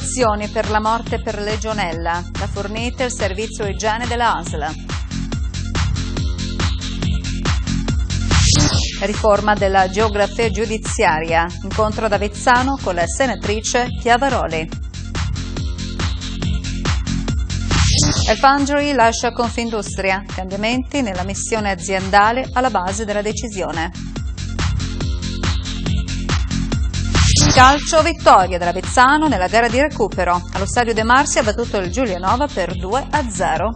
Indagini per la morte per legionella, la fornita il servizio igiene della ASL. Riforma della geografia giudiziaria, incontro ad Avezzano con la senatrice Chiavaroli. Elfangeri lascia Confindustria, cambiamenti nella missione aziendale alla base della decisione. calcio, vittoria dell'Avezzano nella gara di recupero. Allo stadio De Marsi ha battuto il Giulianova per 2 a 0.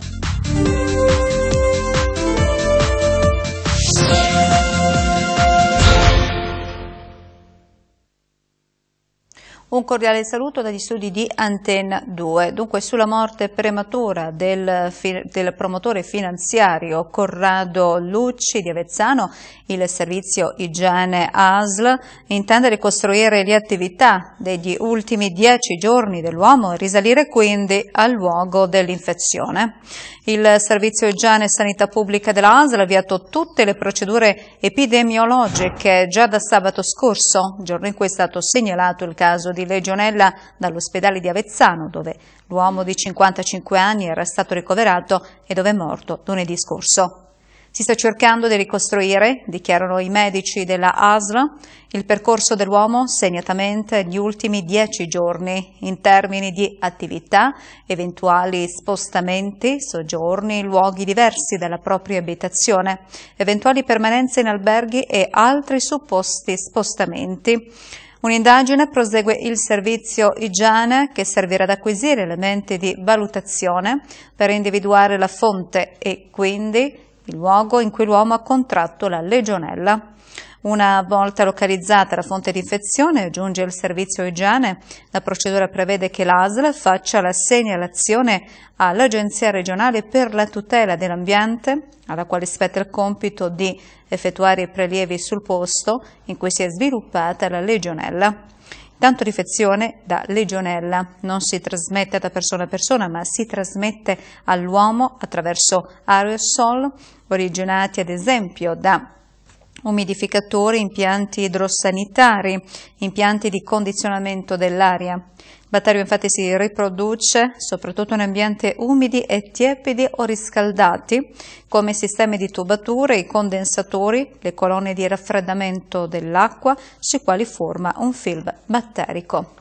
Un cordiale saluto dagli studi di Antenna 2. Dunque sulla morte prematura del, del, promotore finanziario Corrado Lucci di Avezzano, il servizio Igiene ASL intende ricostruire le attività degli ultimi dieci giorni dell'uomo e risalire quindi al luogo dell'infezione. Il servizio Igiene e Sanità Pubblica della ASL ha avviato tutte le procedure epidemiologiche già da sabato scorso, giorno in cui è stato segnalato il caso di di Legionella dall'ospedale di Avezzano, dove l'uomo di 55 anni era stato ricoverato e dove è morto lunedì scorso. Si sta cercando di ricostruire, dichiarano i medici della ASL, il percorso dell'uomo segnatamente gli ultimi dieci giorni in termini di attività, eventuali spostamenti, soggiorni in luoghi diversi dalla propria abitazione, eventuali permanenze in alberghi e altri supposti spostamenti. Un'indagine prosegue il servizio IGIAN che servirà ad acquisire elementi di valutazione per individuare la fonte e quindi il luogo in cui l'uomo ha contratto la legionella. Una volta localizzata la fonte di infezione, giunge il servizio igiene. La procedura prevede che l'ASL faccia la segnalazione all'Agenzia regionale per la tutela dell'ambiente, alla quale spetta il compito di effettuare i prelievi sul posto in cui si è sviluppata la legionella. Tanto l'infezione da legionella non si trasmette da persona a persona, ma si trasmette all'uomo attraverso aerosol, originati ad esempio da umidificatori, impianti idrosanitari, impianti di condizionamento dell'aria. Il battario infatti si riproduce soprattutto in ambienti umidi e tiepidi o riscaldati, come sistemi di tubature, i condensatori, le colonne di raffreddamento dell'acqua, sui quali forma un film batterico.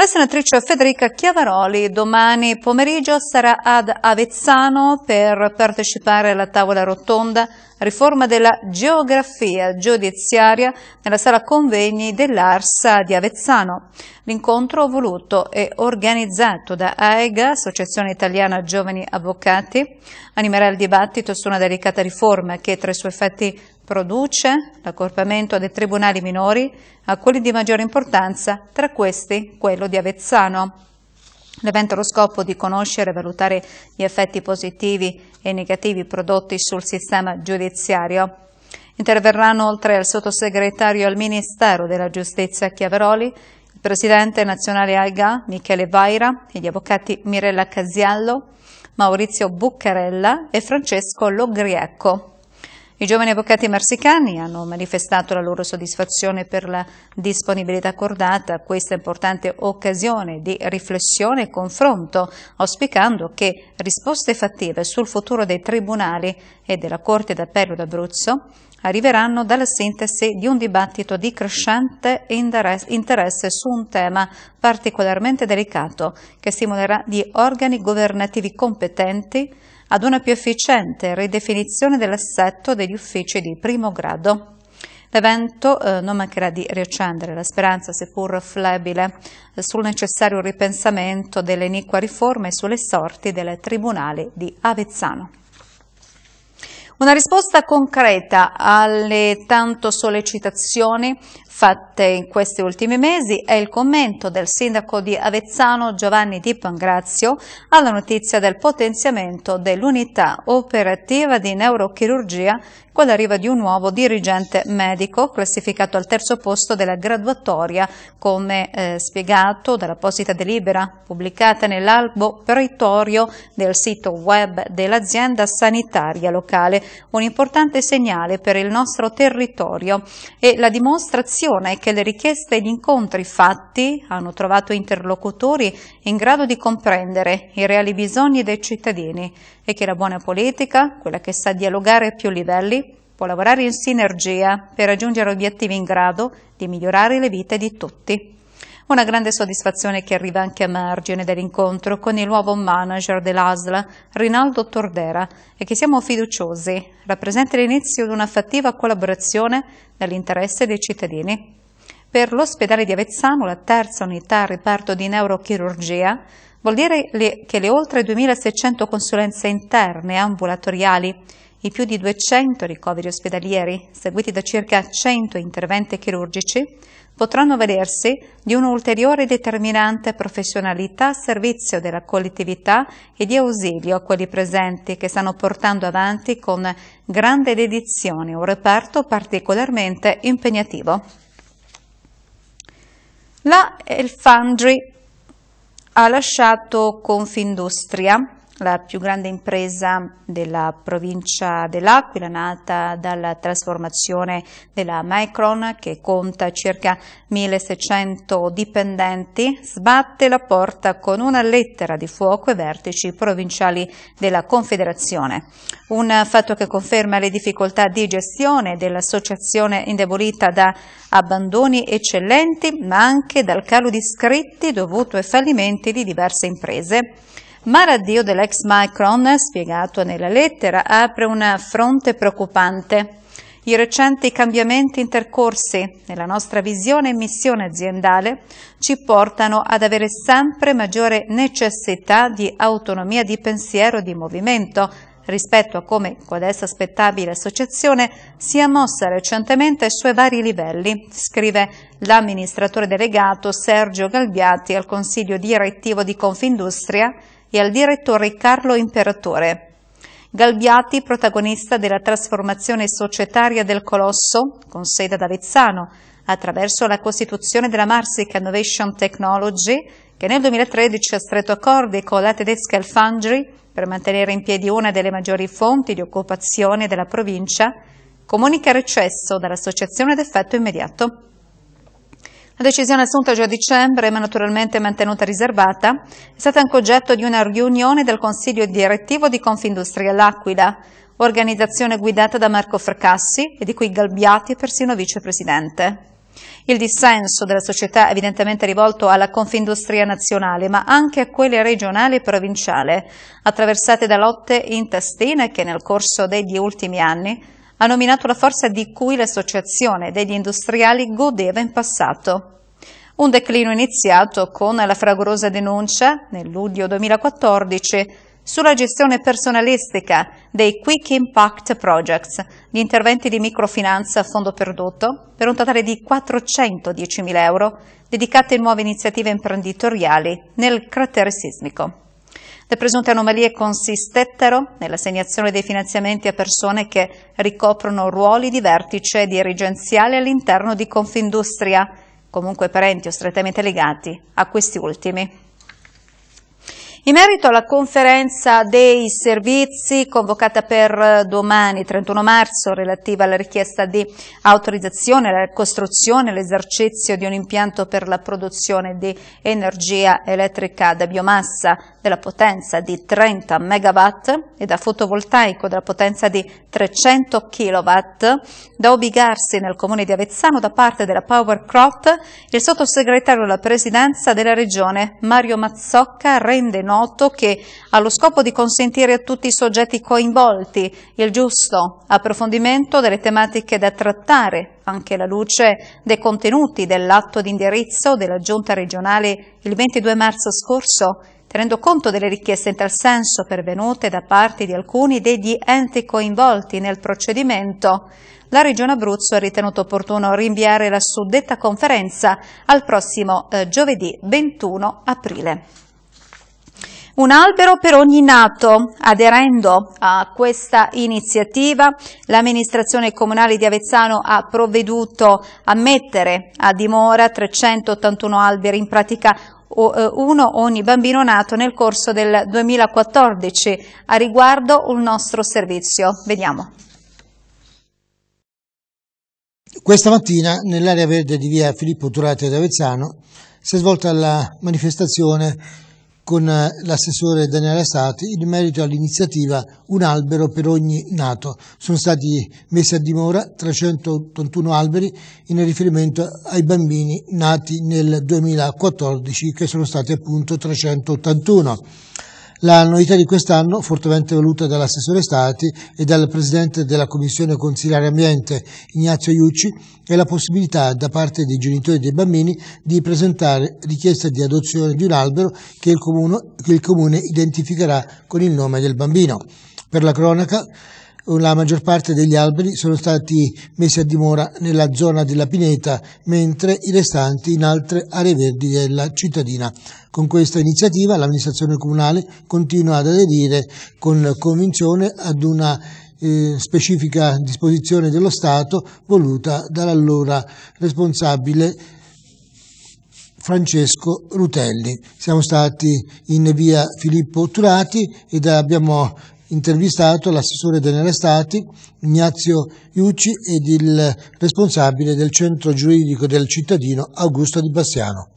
La senatrice Federica Chiavaroli domani pomeriggio sarà ad Avezzano per partecipare alla tavola rotonda riforma della geografia giudiziaria nella sala convegni dell'Arsa di Avezzano. L'incontro voluto e organizzato da AEGA, Associazione Italiana Giovani Avvocati, animerà il dibattito su una delicata riforma che tra i suoi effetti produce l'accorpamento dei tribunali minori a quelli di maggiore importanza, tra questi quello di Avezzano. L'evento ha lo scopo di conoscere e valutare gli effetti positivi e negativi prodotti sul sistema giudiziario. Interverranno oltre al sottosegretario al Ministero della Giustizia Chiaveroli, il presidente nazionale AIGA Michele Vaira e gli avvocati Mirella Casiallo, Maurizio Buccarella e Francesco Logriecco. I giovani avvocati marsicani hanno manifestato la loro soddisfazione per la disponibilità accordata a questa importante occasione di riflessione e confronto, auspicando che risposte fattive sul futuro dei tribunali e della Corte d'Appello d'Abruzzo arriveranno dalla sintesi di un dibattito di crescente interesse su un tema particolarmente delicato che stimolerà gli organi governativi competenti ad una più efficiente ridefinizione dell'assetto degli uffici di primo grado. L'evento eh, non mancherà di riaccendere la speranza, seppur flebile, eh, sul necessario ripensamento dell'iniqua riforma e sulle sorti del Tribunale di Avezzano. Una risposta concreta alle tanto sollecitazioni fatte in questi ultimi mesi è il commento del sindaco di Avezzano Giovanni Di Pangrazio alla notizia del potenziamento dell'unità operativa di neurochirurgia con l'arrivo di un nuovo dirigente medico classificato al terzo posto della graduatoria come eh, spiegato dall'apposita delibera pubblicata nell'albo peritorio del sito web dell'azienda sanitaria locale, un importante segnale per il nostro territorio e la dimostrazione è che le richieste e gli incontri fatti hanno trovato interlocutori in grado di comprendere i reali bisogni dei cittadini e che la buona politica, quella che sa dialogare a più livelli, può lavorare in sinergia per raggiungere obiettivi in grado di migliorare le vite di tutti. Una grande soddisfazione che arriva anche a margine dell'incontro con il nuovo manager dell'ASL, Rinaldo Tordera, e che siamo fiduciosi rappresenta l'inizio di una fattiva collaborazione nell'interesse dei cittadini. Per l'ospedale di Avezzano, la terza unità al reparto di neurochirurgia, vuol dire che le oltre 2.600 consulenze interne e ambulatoriali, i più di 200 ricoveri ospedalieri, seguiti da circa 100 interventi chirurgici, potranno vedersi di un'ulteriore determinante professionalità a servizio della collettività e di ausilio a quelli presenti che stanno portando avanti con grande dedizione un reparto particolarmente impegnativo. La Elfandri ha lasciato Confindustria la più grande impresa della provincia dell'Aquila, nata dalla trasformazione della Micron, che conta circa 1600 dipendenti, sbatte la porta con una lettera di fuoco ai vertici provinciali della Confederazione. Un fatto che conferma le difficoltà di gestione dell'associazione indebolita da abbandoni eccellenti, ma anche dal calo di iscritti dovuto ai fallimenti di diverse imprese. Ma l'addio dell'ex Micron, spiegato nella lettera, apre una fronte preoccupante. I recenti cambiamenti intercorsi nella nostra visione e missione aziendale ci portano ad avere sempre maggiore necessità di autonomia di pensiero e di movimento rispetto a come con aspettabile associazione si è mossa recentemente ai suoi vari livelli, scrive l'amministratore delegato Sergio Galbiati al Consiglio direttivo di Confindustria e al direttore Carlo Imperatore. Galbiati, protagonista della trasformazione societaria del Colosso, con sede ad Avezzano, attraverso la costituzione della Marsica Innovation Technology, che nel 2013 ha stretto accordi con la tedesca Alfangri per mantenere in piedi una delle maggiori fonti di occupazione della provincia, comunica recesso dall'Associazione ad effetto immediato. La decisione assunta già a dicembre, ma naturalmente mantenuta riservata, è stata anche oggetto di una riunione del Consiglio direttivo di Confindustria L'Aquila, organizzazione guidata da Marco Fracassi e di cui Galbiati è persino vicepresidente. Il dissenso della società è evidentemente rivolto alla confindustria nazionale, ma anche a quelle regionali e provinciali, attraversate da lotte intestine che nel corso degli ultimi anni ha nominato la forza di cui l'associazione degli industriali godeva in passato. Un declino iniziato con la fragorosa denuncia, nel luglio 2014, sulla gestione personalistica dei Quick Impact Projects, gli interventi di microfinanza a fondo perduto, per un totale di 410.000 euro, dedicati a nuove iniziative imprenditoriali nel cratere sismico. Le presunte anomalie consistettero nell'assegnazione dei finanziamenti a persone che ricoprono ruoli di vertice dirigenziale all'interno di Confindustria, comunque parenti o strettamente legati a questi ultimi. In merito alla conferenza dei servizi convocata per eh, domani 31 marzo relativa alla richiesta di autorizzazione alla costruzione e l'esercizio di un impianto per la produzione di energia elettrica da biomassa della potenza di 30 MW e da fotovoltaico della potenza di 300 kW da obbligarsi nel comune di Avezzano da parte della Power Crop, il sottosegretario della Presidenza della Regione Mario Mazzocca rende noto che ha lo scopo di consentire a tutti i soggetti coinvolti il giusto approfondimento delle tematiche da trattare, anche alla luce dei contenuti dell'atto di indirizzo della Giunta regionale il 22 marzo scorso, tenendo conto delle richieste in tal senso pervenute da parte di alcuni degli enti coinvolti nel procedimento, la Regione Abruzzo ha ritenuto opportuno rinviare la suddetta conferenza al prossimo eh, giovedì 21 aprile un albero per ogni nato. Aderendo a questa iniziativa, l'amministrazione comunale di Avezzano ha provveduto a mettere a dimora 381 alberi, in pratica eh, uno ogni bambino nato nel corso del 2014. A riguardo un nostro servizio. Vediamo. Questa mattina nell'area verde di via Filippo Turate ad Avezzano si è svolta la manifestazione con eh, l'assessore Daniele Sati in merito all'iniziativa Un albero per ogni nato. Sono stati messi a dimora 381 alberi in riferimento ai bambini nati nel 2014 che sono stati appunto 381. La novità di quest'anno, fortemente voluta dall'assessore Stati e dal presidente della Commissione Consigliare Ambiente Ignazio Iucci, è la possibilità da parte dei genitori dei bambini di presentare richiesta di adozione di un albero che il comune, che il comune identificherà con il nome del bambino. Per la cronaca, la maggior parte degli alberi sono stati messi a dimora nella zona della Pineta, mentre i restanti in altre aree verdi della cittadina. Con questa iniziativa l'amministrazione comunale continua ad aderire con convinzione ad una eh, specifica disposizione dello Stato voluta dall'allora responsabile Francesco Rutelli. Siamo stati in via Filippo Turati ed abbiamo intervistato l'assessore delle Stati, Ignazio Iucci ed il responsabile del centro giuridico del cittadino Augusto Di Bassiano.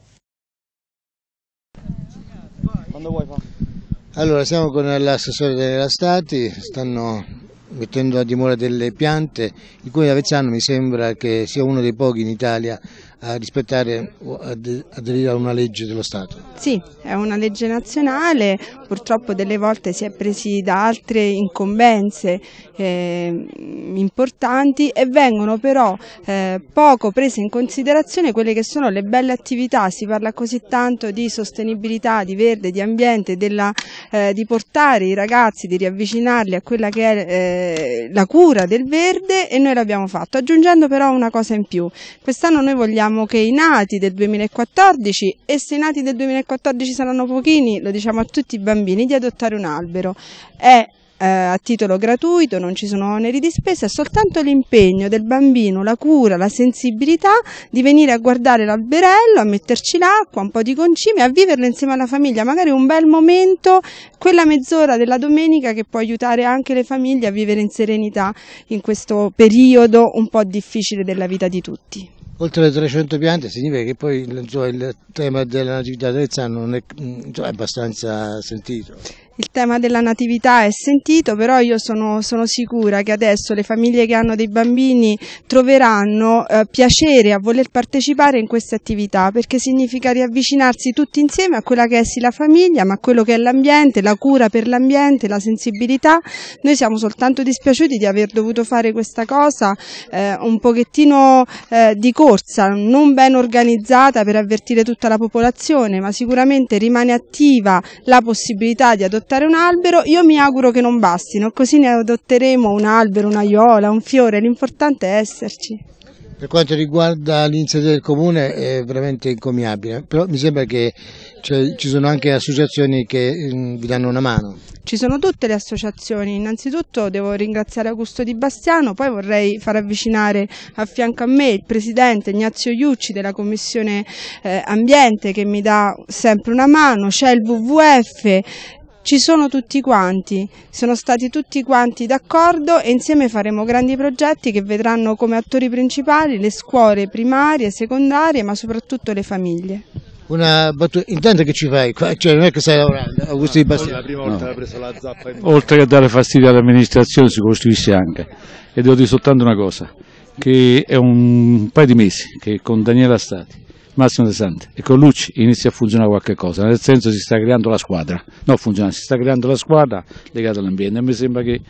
Allora, siamo con l'assessore della Stati, stanno mettendo a dimora delle piante, il cui avezzano mi sembra che sia uno dei pochi in Italia a rispettare o ad aderire a una legge dello Stato? Sì, è una legge nazionale, purtroppo delle volte si è presi da altre incombenze eh, importanti e vengono però eh, poco prese in considerazione quelle che sono le belle attività, si parla così tanto di sostenibilità, di verde, di ambiente, della, eh, di portare i ragazzi, di riavvicinarli a quella che è eh, la cura del verde e noi l'abbiamo fatto, aggiungendo però una cosa in più, quest'anno noi vogliamo diciamo che i nati del 2014 e se i nati del 2014 saranno pochini, lo diciamo a tutti i bambini, di adottare un albero. È eh, a titolo gratuito, non ci sono oneri di spesa, è soltanto l'impegno del bambino, la cura, la sensibilità di venire a guardare l'alberello, a metterci l'acqua, un po' di concime, a viverlo insieme alla famiglia, magari un bel momento, quella mezz'ora della domenica che può aiutare anche le famiglie a vivere in serenità in questo periodo un po' difficile della vita di tutti oltre le 300 piante significa che poi insomma, il tema della natività del Zan non è, mm, insomma, è abbastanza sentito il tema della natività è sentito, però io sono, sono, sicura che adesso le famiglie che hanno dei bambini troveranno eh, piacere a voler partecipare in queste attività, perché significa riavvicinarsi tutti insieme a quella che è sì la famiglia, ma a quello che è l'ambiente, la cura per l'ambiente, la sensibilità. Noi siamo soltanto dispiaciuti di aver dovuto fare questa cosa eh, un pochettino eh, di corsa, non ben organizzata per avvertire tutta la popolazione, ma sicuramente rimane attiva la possibilità di adottare adottare un albero, io mi auguro che non bastino, così ne adotteremo un albero, un'aiola, un fiore, l'importante è esserci. Per quanto riguarda l'iniziativa del comune è veramente incomiabile, però mi sembra che cioè, ci sono anche associazioni che mh, mm, vi danno una mano. Ci sono tutte le associazioni, innanzitutto devo ringraziare Augusto Di Bastiano, poi vorrei far avvicinare a fianco a me il presidente Ignazio Iucci della commissione eh, ambiente che mi dà sempre una mano, c'è il WWF ci sono tutti quanti, sono stati tutti quanti d'accordo e insieme faremo grandi progetti che vedranno come attori principali le scuole primarie, secondarie, ma soprattutto le famiglie. Una battuta, intanto che ci fai? Cioè, non è che stai lavorando, Augusto Di Bastiano. La prima volta no. ha preso la zappa. In... Oltre che dare fastidio all'amministrazione si costruisce anche. E devo dire soltanto una cosa, che è un paio di mesi che con Daniela Stati Massimo De Sante e con Lucci inizia a funzionare qualche cosa, nel senso si sta creando la squadra, no funzionare, si sta creando la squadra legata all'ambiente e mi sembra che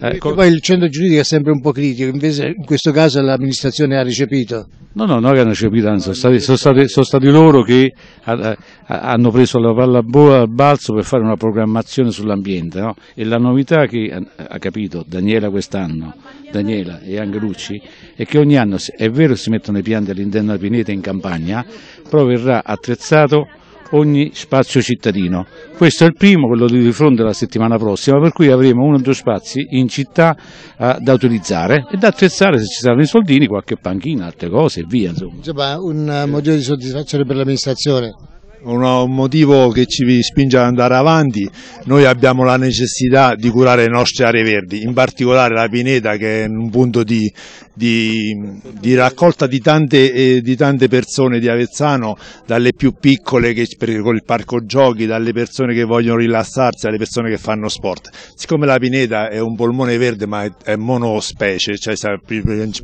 eh, ecco. Poi il centro giuridico è sempre un po' critico, invece in questo caso l'amministrazione ha recepito. No, no, non che hanno recepito, anzi no, sono, sono, stati, sono, stati, loro che hanno preso la palla al balzo per fare una programmazione sull'ambiente no? e la novità che ha capito Daniela quest'anno, Daniela e anche Lucci, è che ogni anno è vero che si mettono le piante all'interno della pineta in campagna, però verrà attrezzato ogni spazio cittadino. Questo è il primo, quello di fronte alla settimana prossima, per cui avremo uno o due spazi in città eh, da utilizzare e da attrezzare se ci saranno i soldini, qualche panchina, altre cose e via. Insomma. insomma, un eh. motivo di soddisfazione per l'amministrazione un motivo che ci spinge ad andare avanti. Noi abbiamo la necessità di curare le nostre aree verdi, in particolare la pineta che è un punto di, di, di raccolta di tante, eh, di tante, persone di Avezzano, dalle più piccole che, per, con il parco giochi, dalle persone che vogliono rilassarsi, alle persone che fanno sport. Siccome la pineta è un polmone verde ma è, è monospecie, cioè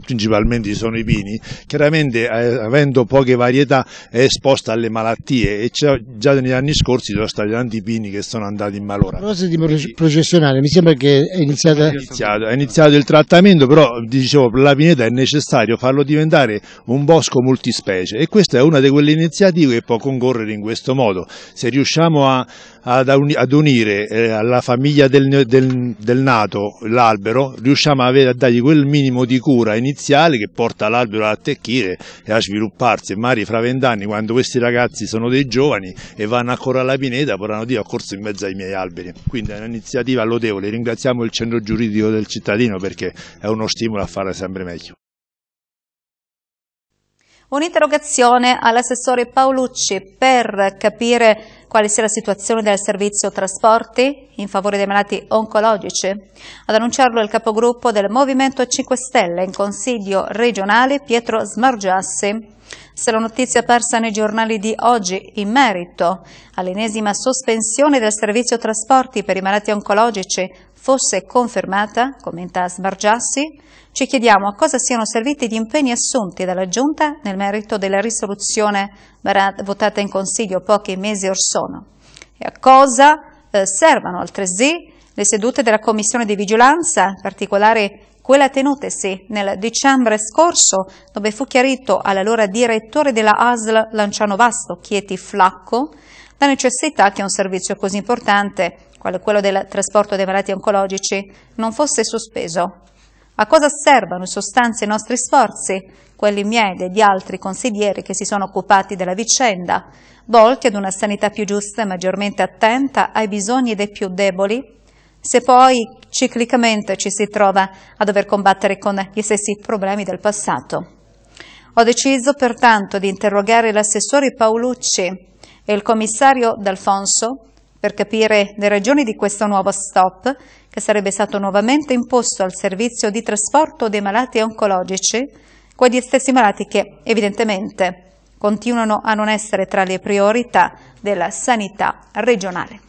principalmente sono i pini, chiaramente eh, avendo poche varietà è esposta alle malattie e già negli anni scorsi ci sono stati tanti vini che sono andati in malora. Cosa di processionale, mi sembra che è iniziata... È iniziato, è iniziato il trattamento, però dicevo per la pineta è necessario farlo diventare un bosco multispecie e questa è una di quelle iniziative che può concorrere in questo modo. Se riusciamo a ad, unire eh, alla famiglia del, del, del nato l'albero, riusciamo avere, a dargli quel minimo di cura iniziale che porta l'albero ad attecchire e a svilupparsi. E magari fra vent'anni, quando questi ragazzi sono dei giovani e vanno a correre alla pineta, potranno dire ho corso in mezzo ai miei alberi. Quindi è un'iniziativa lodevole. Ringraziamo il centro giuridico del cittadino perché è uno stimolo a fare sempre meglio. Un'interrogazione all'assessore Paolucci per capire quale sia la situazione del servizio trasporti in favore dei malati oncologici. Ad annunciarlo il capogruppo del Movimento 5 Stelle in Consiglio regionale Pietro Smargiassi. Se la notizia persa nei giornali di oggi in merito all'ennesima sospensione del servizio trasporti per i malati oncologici fosse confermata, commenta Sbargiassi, ci chiediamo a cosa siano serviti gli impegni assunti dalla Giunta nel merito della risoluzione votata in Consiglio pochi mesi or sono e a cosa eh, servano altresì le sedute della Commissione di Vigilanza, in particolare quella tenutesi nel dicembre scorso, dove fu chiarito all'allora direttore della ASL Lanciano Vasto, Chieti Flacco, la necessità che un servizio così importante quale quello del trasporto dei malati oncologici, non fosse sospeso. A cosa servono in sostanza i nostri sforzi, quelli miei e di altri consiglieri che si sono occupati della vicenda, volti ad una sanità più giusta e maggiormente attenta ai bisogni dei più deboli, se poi ciclicamente ci si trova a dover combattere con gli stessi problemi del passato? Ho deciso pertanto di interrogare l'assessore Paolucci e il commissario D'Alfonso per capire le ragioni di questo nuovo stop, che sarebbe stato nuovamente imposto al servizio di trasporto dei malati oncologici, quegli stessi malati che evidentemente continuano a non essere tra le priorità della sanità regionale.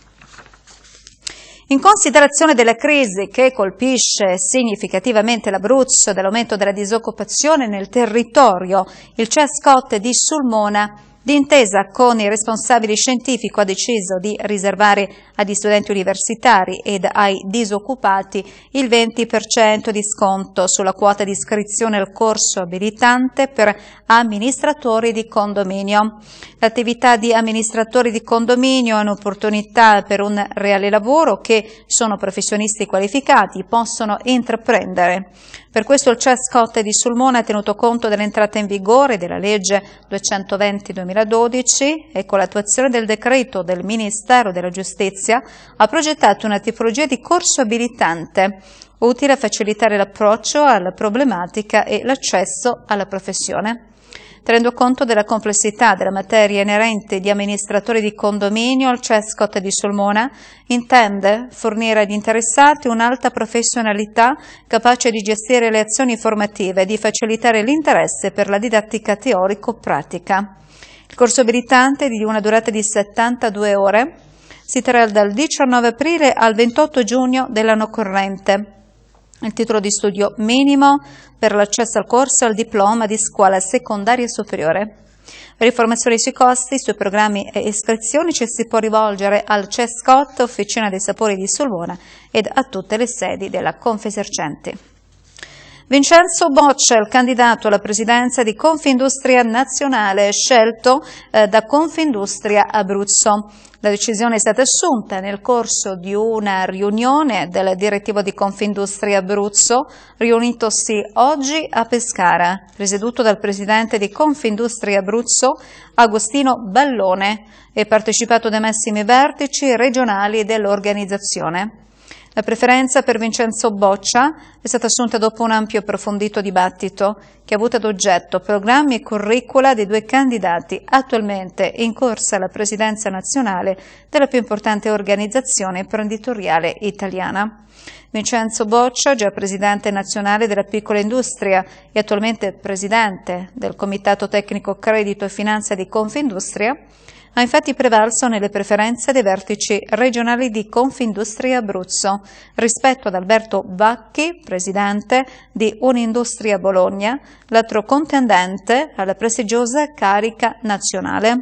In considerazione della crisi che colpisce significativamente l'Abruzzo, dell'aumento della disoccupazione nel territorio, il CESCOT di Sulmona D'intesa con il responsabile scientifico ha deciso di riservare agli studenti universitari ed ai disoccupati il 20% di sconto sulla quota di iscrizione al corso abilitante per amministratori di condominio. L'attività di amministratori di condominio è un'opportunità per un reale lavoro che sono professionisti qualificati possono intraprendere. Per questo il CES Cotte di Sulmona ha tenuto conto dell'entrata in vigore della legge 220-2012 e con l'attuazione del decreto del Ministero della Giustizia ha progettato una tipologia di corso abilitante utile a facilitare l'approccio alla problematica e l'accesso alla professione tenendo conto della complessità della materia inerente di amministratore di condominio al CESCOT di Solmona, intende fornire agli interessati un'alta professionalità capace di gestire le azioni formative e di facilitare l'interesse per la didattica teorico-pratica. Il corso abilitante di una durata di 72 ore si terrà dal 19 aprile al 28 giugno dell'anno corrente il titolo di studio minimo per l'accesso al corso e al diploma di scuola secondaria superiore. Per informazioni sui costi, sui programmi e iscrizioni ci si può rivolgere al CESCOT, Officina dei Sapori di Solvona ed a tutte le sedi della Confesercenti. Vincenzo Boccia, il candidato alla presidenza di Confindustria Nazionale, scelto eh, da Confindustria Abruzzo. La decisione è stata assunta nel corso di una riunione del direttivo di Confindustria Abruzzo, riunitosi oggi a Pescara, presieduto dal presidente di Confindustria Abruzzo, Agostino Ballone, e partecipato dai massimi vertici regionali dell'organizzazione. La preferenza per Vincenzo Boccia è stata assunta dopo un ampio e approfondito dibattito che ha avuto ad oggetto programmi e curricula dei due candidati attualmente in corsa alla presidenza nazionale della più importante organizzazione imprenditoriale italiana. Vincenzo Boccia, già presidente nazionale della piccola industria e attualmente presidente del Comitato Tecnico Credito e Finanza di Confindustria, ha infatti prevalso nelle preferenze dei vertici regionali di Confindustria Abruzzo rispetto ad Alberto Vacchi, presidente di Unindustria Bologna, l'altro contendente alla prestigiosa carica nazionale.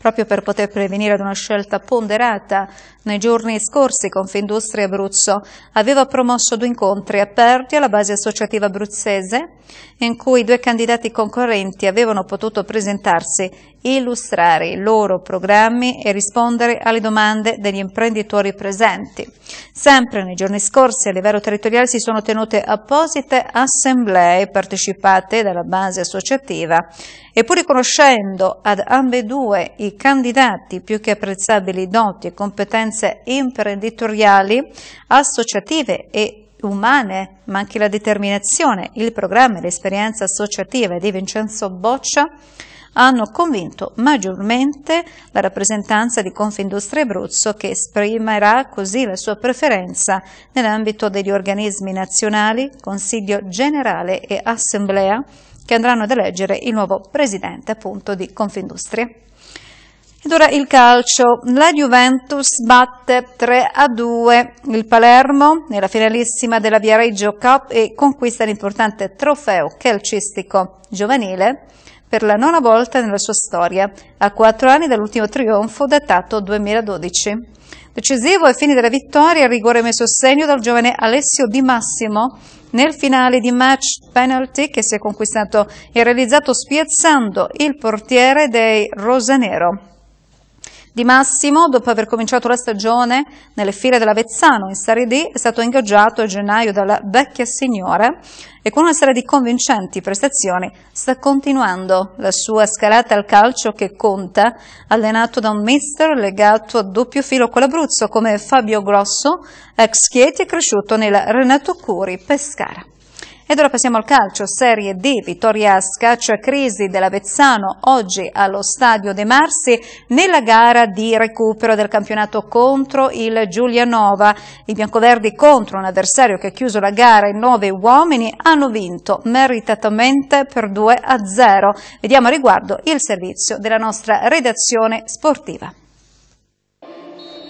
Proprio per poter prevenire ad una scelta ponderata, nei giorni scorsi Confindustria Abruzzo aveva promosso due incontri aperti alla base associativa abruzzese in cui due candidati concorrenti avevano potuto presentarsi, illustrare i loro programmi e rispondere alle domande degli imprenditori presenti. Sempre nei giorni scorsi a livello territoriale si sono tenute apposite assemblee partecipate dalla base associativa e pur riconoscendo ad ambedue i candidati più che apprezzabili doti e competenze imprenditoriali, associative e umane, ma anche la determinazione, il programma e l'esperienza associativa di Vincenzo Boccia hanno convinto maggiormente la rappresentanza di Confindustria Abruzzo che esprimerà così la sua preferenza nell'ambito degli organismi nazionali, Consiglio Generale e Assemblea che andranno ad eleggere il nuovo presidente appunto di Confindustria. Ed ora il calcio. La Juventus batte 3 a 2 il Palermo nella finalissima della Viareggio Cup e conquista l'importante trofeo calcistico giovanile per la nona volta nella sua storia, a quattro anni dall'ultimo trionfo datato 2012. Decisivo ai fini della vittoria il rigore messo a segno dal giovane Alessio Di Massimo nel finale di match penalty che si è conquistato e realizzato spiazzando il portiere dei Rosanero. Di Massimo, dopo aver cominciato la stagione nelle file dell'Avezzano in Serie D, è stato ingaggiato a gennaio dalla vecchia signora e con una serie di convincenti prestazioni sta continuando la sua scalata al calcio che conta, allenato da un mister legato a doppio filo con l'Abruzzo come Fabio Grosso, ex Chieti e cresciuto nel Renato Curi Pescara. Ed ora passiamo al calcio, Serie D, vittoria scaccia crisi dell'Avezzano oggi allo Stadio De Marsi nella gara di recupero del campionato contro il Giulianova. I biancoverdi contro un avversario che ha chiuso la gara in nove uomini hanno vinto meritatamente per 2 a 0. Vediamo a riguardo il servizio della nostra redazione sportiva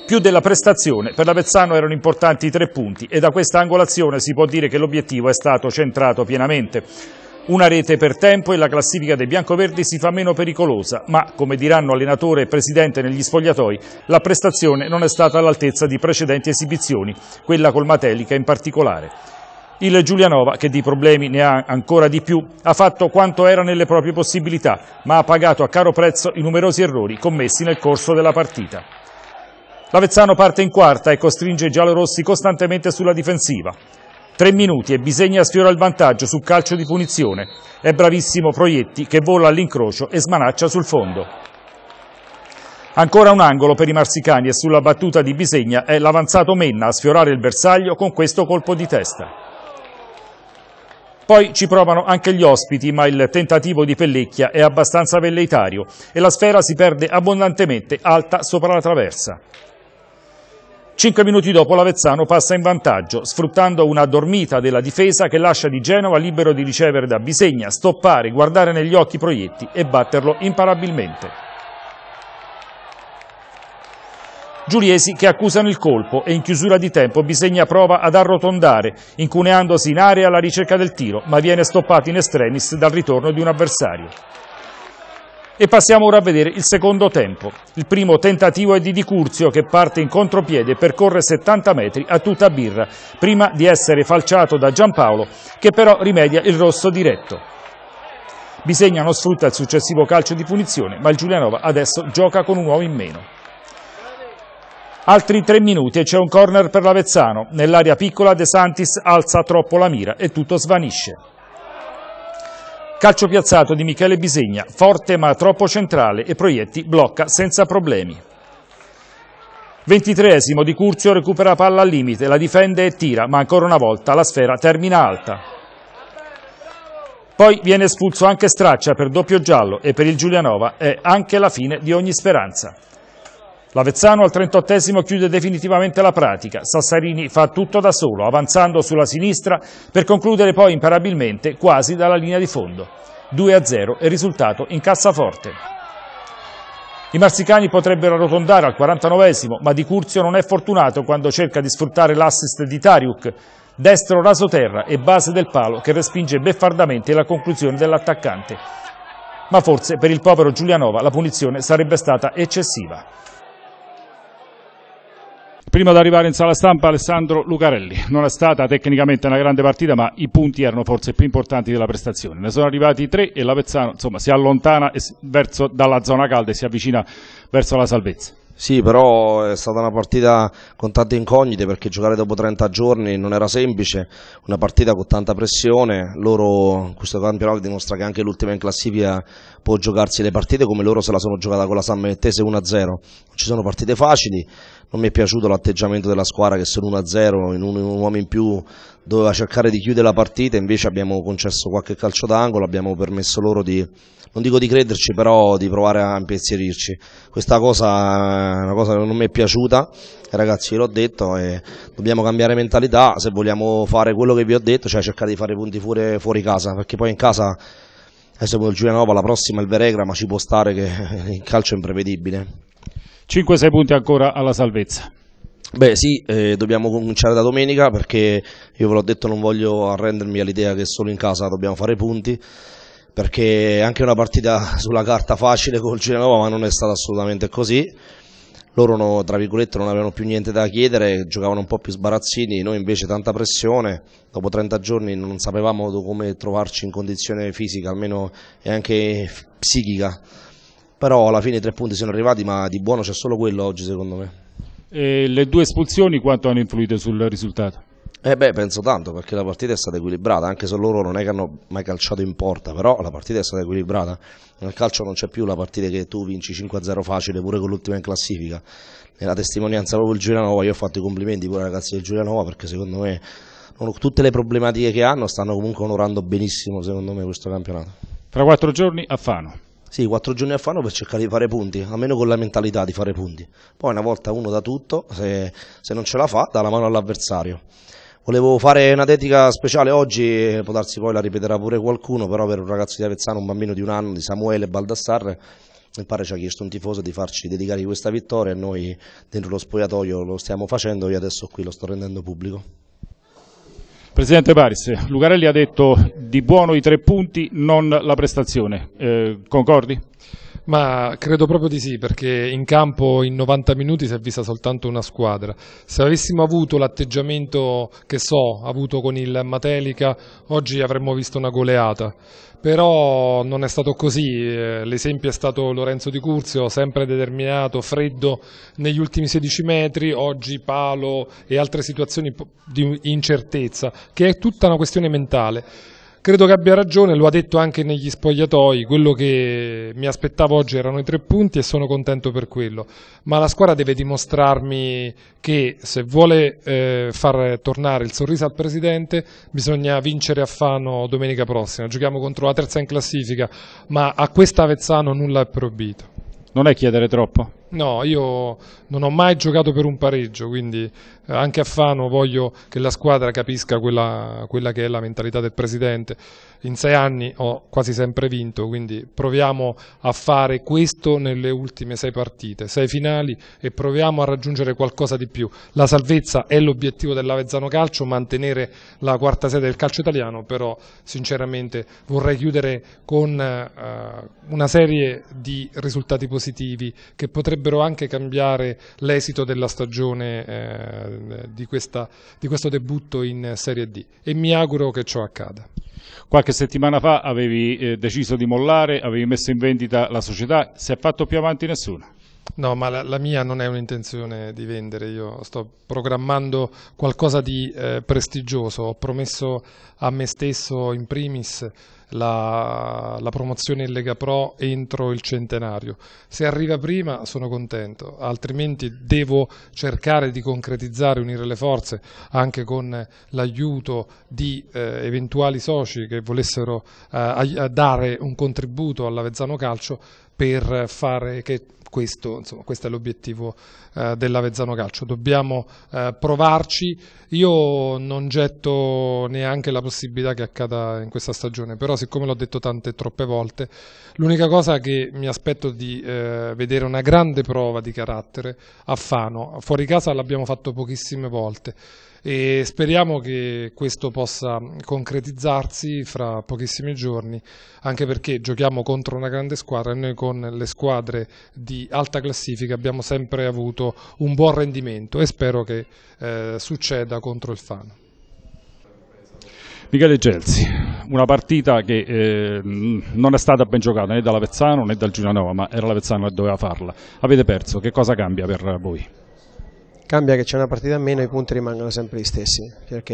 più della prestazione, per l'Avezzano erano importanti i tre punti e da questa angolazione si può dire che l'obiettivo è stato centrato pienamente. Una rete per tempo e la classifica dei biancoverdi si fa meno pericolosa, ma, come diranno allenatore e presidente negli sfogliatoi, la prestazione non è stata all'altezza di precedenti esibizioni, quella col Matelica in particolare. Il Giulianova, che di problemi ne ha ancora di più, ha fatto quanto era nelle proprie possibilità, ma ha pagato a caro prezzo i numerosi errori commessi nel corso della partita. L'Avezzano parte in quarta e costringe i giallorossi costantemente sulla difensiva. Tre minuti e Bisegna sfiora il vantaggio sul calcio di punizione. È bravissimo Proietti che vola all'incrocio e smanaccia sul fondo. Ancora un angolo per i marsicani e sulla battuta di Bisegna è l'avanzato Menna a sfiorare il bersaglio con questo colpo di testa. Poi ci provano anche gli ospiti, ma il tentativo di Pellecchia è abbastanza velleitario e la sfera si perde abbondantemente alta sopra la traversa. Cinque minuti dopo l'Avezzano passa in vantaggio, sfruttando una dormita della difesa che lascia di Genova libero di ricevere da Bisegna, stoppare, guardare negli occhi Proietti e batterlo imparabilmente. Giuliesi che accusano il colpo e in chiusura di tempo Bisegna prova ad arrotondare, incuneandosi in area alla ricerca del tiro, ma viene stoppato in estremis dal ritorno di un avversario. E passiamo ora a vedere il secondo tempo. Il primo tentativo è di Di Curzio che parte in contropiede e percorre 70 metri a tutta birra, prima di essere falciato da Giampaolo che però rimedia il rosso diretto. Bisegna non sfrutta il successivo calcio di punizione, ma il Giulianova adesso gioca con un uomo in meno. Altri tre minuti e c'è un corner per l'Avezzano. Nell'area piccola De Santis alza troppo la mira e tutto svanisce. Calcio piazzato di Michele Bisegna, forte ma troppo centrale e Proietti blocca senza problemi. Ventitreesimo di Curzio recupera palla al limite, la difende e tira, ma ancora una volta la sfera termina alta. Poi viene espulso anche Straccia per doppio giallo e per il Giulianova è anche la fine di ogni speranza. L'Avezzano al 38 chiude definitivamente la pratica. Sassarini fa tutto da solo, avanzando sulla sinistra per concludere poi imparabilmente quasi dalla linea di fondo. 2-0 è risultato in cassaforte. I marsicani potrebbero arrotondare al 49 esimo ma Di Curzio non è fortunato quando cerca di sfruttare l'assist di Tariuk, destro raso terra e base del palo che respinge beffardamente la conclusione dell'attaccante. Ma forse per il povero Giulianova la punizione sarebbe stata eccessiva. Prima di arrivare in sala stampa Alessandro Lucarelli, non è stata tecnicamente una grande partita ma i punti erano forse più importanti della prestazione, ne sono arrivati tre e l'Avezzano insomma, si allontana verso, dalla zona calda e si avvicina verso la salvezza. Sì, però è stata una partita con tante incognite perché giocare dopo 30 giorni non era semplice, una partita con tanta pressione, loro questo campionato dimostra che anche l'ultima in classifica può giocarsi le partite come loro se la sono giocata con la San Mettese 1-0, non ci sono partite facili, non mi è piaciuto l'atteggiamento della squadra che sono 1 0 in un, un, uomo in più doveva cercare di chiudere la partita, invece abbiamo concesso qualche calcio d'angolo, abbiamo permesso loro di, non dico di crederci, però di provare a impensierirci. Questa cosa è una cosa che non mi è piaciuta, ragazzi l'ho detto, dobbiamo cambiare mentalità se vogliamo fare quello che vi ho detto, cioè cercare di fare punti fuori, fuori casa, perché poi in casa... Adesso con il Giulianova, la prossima è il Veregra, ma ci può stare che il calcio è imprevedibile. 5-6 punti ancora alla salvezza. Beh sì, eh, dobbiamo cominciare da domenica perché io ve l'ho detto non voglio arrendermi all'idea che solo in casa dobbiamo fare punti perché anche una partita sulla carta facile col Genova ma non è stata assolutamente così loro no, tra virgolette non avevano più niente da chiedere, giocavano un po' più sbarazzini, noi invece tanta pressione, dopo 30 giorni non sapevamo come trovarci in condizione fisica almeno e anche psichica però alla fine i tre punti sono arrivati ma di buono c'è solo quello oggi secondo me e le due espulsioni quanto hanno influito sul risultato? Eh beh, penso tanto perché la partita è stata equilibrata, anche se loro non è che hanno mai calciato in porta, però la partita è stata equilibrata. Nel calcio non c'è più la partita che tu vinci 5-0 facile pure con l'ultima in classifica. Nella testimonianza proprio il Giulianova, io ho fatto i complimenti pure ai ragazzi del Giulianova perché secondo me tutte le problematiche che hanno stanno comunque onorando benissimo secondo me questo campionato. Fra quattro giorni a Fano. Sì, quattro giorni a fanno per cercare di fare punti, almeno con la mentalità di fare punti. Poi una volta uno da tutto, se, se non ce la fa, dà la mano all'avversario. Volevo fare una dedica speciale oggi, può darsi poi la ripeterà pure qualcuno, però per un ragazzo di Avezzano, un bambino di un anno, di Samuele Baldassarre, mi pare ci ha chiesto un tifoso di farci dedicare questa vittoria e noi dentro lo spogliatoio lo stiamo facendo, io adesso qui lo sto rendendo pubblico. Presidente Paris, Lucarelli ha detto di buono i tre punti, non la prestazione. Eh, concordi? Ma credo proprio di sì, perché in campo in 90 minuti si è vista soltanto una squadra. Se avessimo avuto l'atteggiamento che so, avuto con il Matelica, oggi avremmo visto una goleata però non è stato così, eh, l'esempio è stato Lorenzo Di Curzio, sempre determinato, freddo negli ultimi 16 metri, oggi palo e altre situazioni di incertezza, che è tutta una questione mentale. Credo che abbia ragione, lo ha detto anche negli spogliatoi, quello che mi aspettavo oggi erano i tre punti e sono contento per quello, ma la squadra deve dimostrarmi che se vuole eh, far tornare il sorriso al Presidente bisogna vincere a Fano domenica prossima, giochiamo contro la terza in classifica, ma a questa Avezzano nulla è proibito. Non è chiedere troppo? No, io non ho mai giocato per un pareggio, quindi eh, anche a Fano voglio che la squadra capisca quella, quella, che è la mentalità del presidente. In sei anni ho quasi sempre vinto, quindi proviamo a fare questo nelle ultime sei partite, sei finali e proviamo a raggiungere qualcosa di più. La salvezza è l'obiettivo dell'Avezzano Calcio, mantenere la quarta sede del calcio italiano, però sinceramente vorrei chiudere con uh, una serie di risultati positivi che potrebbero potrebbero anche cambiare l'esito della stagione eh, di, questa, di questo debutto in Serie D e mi auguro che ciò accada. Qualche settimana fa avevi eh, deciso di mollare, avevi messo in vendita la società, si è fatto più avanti nessuna? No, ma la, la, mia non è un'intenzione di vendere, io sto programmando qualcosa di eh, prestigioso, ho promesso a me stesso in primis la, la, promozione in Lega Pro entro il centenario. Se arriva prima sono contento, altrimenti devo cercare di concretizzare, unire le forze anche con l'aiuto di eh, eventuali soci che volessero eh, dare un contributo all'Avezzano Calcio per fare che questo, insomma, questo è l'obiettivo eh, dell'Avezzano Calcio. Dobbiamo eh, provarci. Io non getto neanche la possibilità che accada in questa stagione, però siccome l'ho detto tante troppe volte, l'unica cosa che mi aspetto di eh, vedere una grande prova di carattere a Fano. Fuori casa l'abbiamo fatto pochissime volte e speriamo che questo possa concretizzarsi fra pochissimi giorni, anche perché giochiamo contro una grande squadra e noi con le squadre di alta classifica abbiamo sempre avuto un buon rendimento e spero che eh, succeda contro il Fano. Michele Gelsi, una partita che eh, non è stata ben giocata né dall'Avezzano né dal Giulianova, ma era l'Avezzano che doveva farla. Avete perso, che cosa cambia per voi? Cambia che c'è una partita in meno, i punti rimangono sempre gli stessi, perché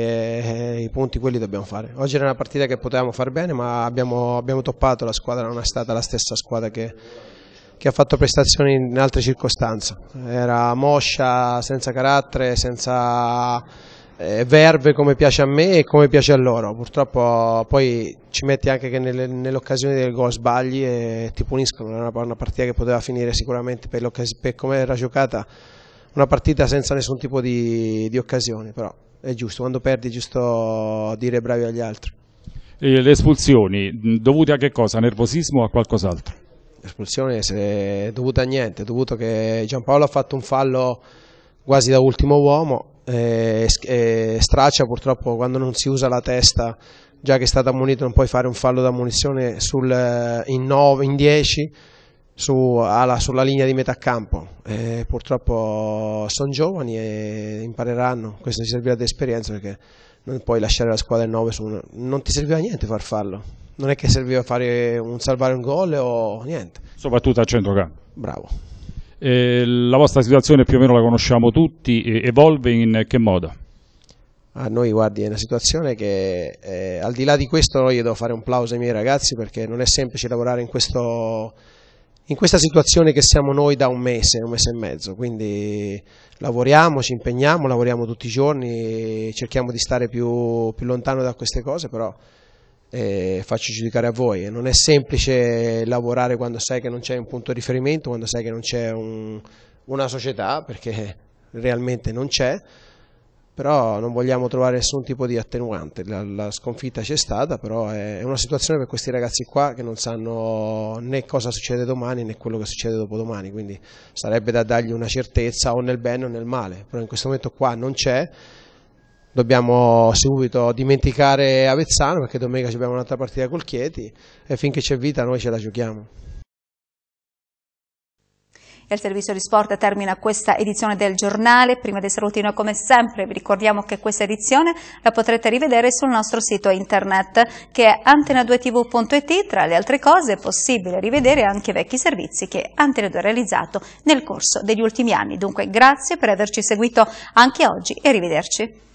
eh, i punti quelli dobbiamo fare. Oggi era una partita che potevamo far bene, ma abbiamo, abbiamo toppato, la squadra non è stata la stessa squadra che, che ha fatto prestazioni in altre circostanze. Era moscia, senza carattere, senza eh, verve come piace a me e come piace a loro. Purtroppo poi ci metti anche che nelle, nell'occasione del gol sbagli e ti puniscono. Era una, una partita che poteva finire sicuramente per, per come era giocata una partita senza nessun tipo di, di occasione, però è giusto, quando perdi è giusto dire bravi agli altri. E le espulsioni dovute a che cosa? Nervosismo o a qualcos'altro? L'espulsione è dovuta a niente, è dovuto che Giampaolo ha fatto un fallo quasi da ultimo uomo e, e Straccia purtroppo quando non si usa la testa già che è stato ammonito non puoi fare un fallo da munizione sul, eh, in 10 su, alla, sulla linea di metà campo. Eh, purtroppo sono giovani e impareranno, questo ti servirà di esperienza perché non puoi lasciare la squadra 9 su una... non ti serviva niente far farlo. Non è che serviva fare un, salvare un gol o niente. Soprattutto a centrocampo. Bravo. Eh, la vostra situazione più o meno la conosciamo tutti, evolve in che modo? A noi, guardi, è una situazione che eh, al di là di questo io devo fare un plauso ai miei ragazzi perché non è semplice lavorare in questo in questa situazione che siamo noi da un mese, un mese e mezzo, quindi lavoriamo, ci impegniamo, lavoriamo tutti i giorni, cerchiamo di stare più, più lontano da queste cose, però eh, faccio giudicare a voi. Non è semplice lavorare quando sai che non c'è un punto di riferimento, quando sai che non c'è un, una società, perché realmente non c'è, però non vogliamo trovare nessun tipo di attenuante, la, la sconfitta c'è stata, però è, è, una situazione per questi ragazzi qua che non sanno né cosa succede domani né quello che succede dopodomani, quindi sarebbe da dargli una certezza o nel bene o nel male, però in questo momento qua non c'è, dobbiamo subito dimenticare Avezzano perché domenica abbiamo un'altra partita col Chieti e finché c'è vita noi ce la giochiamo. E il servizio di sport termina questa edizione del giornale. Prima dei saluti noi come sempre vi ricordiamo che questa edizione la potrete rivedere sul nostro sito internet che è antena2tv.it. Tra le altre cose è possibile rivedere anche vecchi servizi che Antena 2 ha realizzato nel corso degli ultimi anni. Dunque grazie per averci seguito anche oggi e arrivederci.